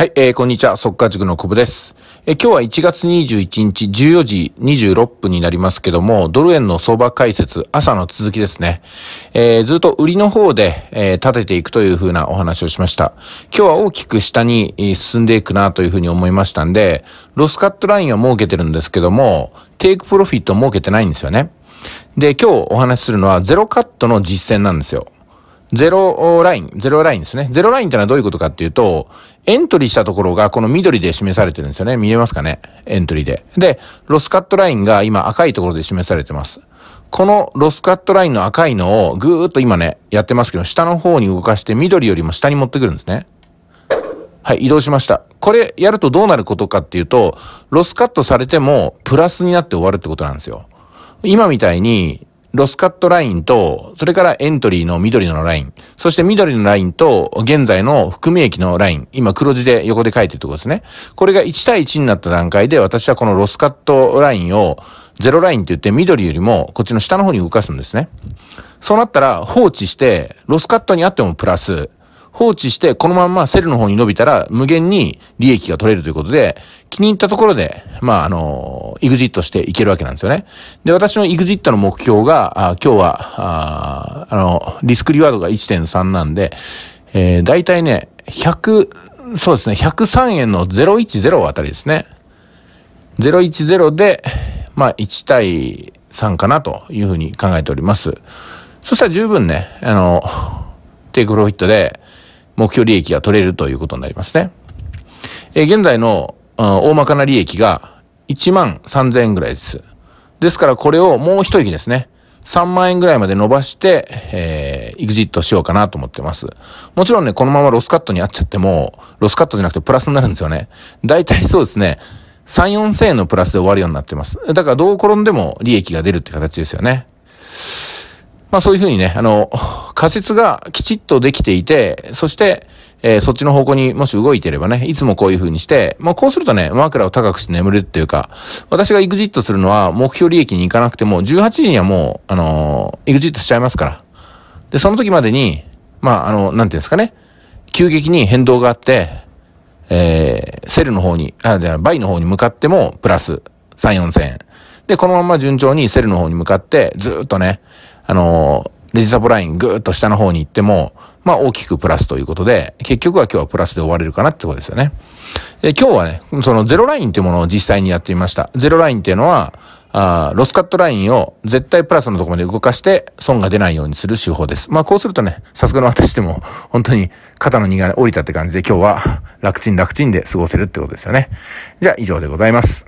はい、えー、こんにちは。速化塾の久保です。えー、今日は1月21日14時26分になりますけども、ドル円の相場解説、朝の続きですね。えー、ずっと売りの方で、えー、立てていくというふうなお話をしました。今日は大きく下に進んでいくなというふうに思いましたんで、ロスカットラインは設けてるんですけども、テイクプロフィット設けてないんですよね。で、今日お話しするのはゼロカットの実践なんですよ。ゼロライン、ゼロラインですね。ゼロラインってのはどういうことかっていうと、エントリーしたところがこの緑で示されてるんですよね。見えますかねエントリーで。で、ロスカットラインが今赤いところで示されてます。このロスカットラインの赤いのをぐーっと今ね、やってますけど、下の方に動かして緑よりも下に持ってくるんですね。はい、移動しました。これやるとどうなることかっていうと、ロスカットされてもプラスになって終わるってことなんですよ。今みたいに、ロスカットラインと、それからエントリーの緑のライン、そして緑のラインと、現在の含み益のライン、今黒字で横で書いてるところですね。これが1対1になった段階で、私はこのロスカットラインを、ゼロラインって言って緑よりもこっちの下の方に動かすんですね。そうなったら放置して、ロスカットにあってもプラス、放置して、このままセルの方に伸びたら、無限に利益が取れるということで、気に入ったところで、まあ、あの、エグジットしていけるわけなんですよね。で、私のエグジットの目標が、あ今日はあ、あの、リスクリワードが1.3なんで、えー、大体ね、100、そうですね、103円の010あたりですね。010で、まあ、1対3かなというふうに考えております。そしたら十分ね、あの、テイクフロフィットで、目標利益が取れるということになりますね。え現在の、大まかな利益が1万3000円ぐらいです。ですからこれをもう一息ですね。3万円ぐらいまで伸ばして、えー、エグジットしようかなと思ってます。もちろんね、このままロスカットにあっちゃっても、ロスカットじゃなくてプラスになるんですよね。大体そうですね。3、4 0 0円のプラスで終わるようになってます。だからどう転んでも利益が出るって形ですよね。まあそういうふうにね、あの、仮説がきちっとできていて、そして、えー、そっちの方向にもし動いてればね、いつもこういう風にして、まあこうするとね、枕を高くして眠るっていうか、私がエグジットするのは目標利益に行かなくても、18時にはもう、あのー、エグジットしちゃいますから。で、その時までに、まああの、なんていうんですかね、急激に変動があって、えー、セルの方に、あ、じゃあ、倍の方に向かっても、プラス、3、4000円。で、このまま順調にセルの方に向かって、ずっとね、あのーレジサポラインぐーっと下の方に行っても、まあ大きくプラスということで、結局は今日はプラスで終われるかなってことですよね。で、今日はね、そのゼロラインっていうものを実際にやってみました。ゼロラインっていうのは、あロスカットラインを絶対プラスのところまで動かして損が出ないようにする手法です。まあこうするとね、さすがの私でも本当に肩の荷が降りたって感じで今日は楽ちん楽ちんで過ごせるってことですよね。じゃあ以上でございます。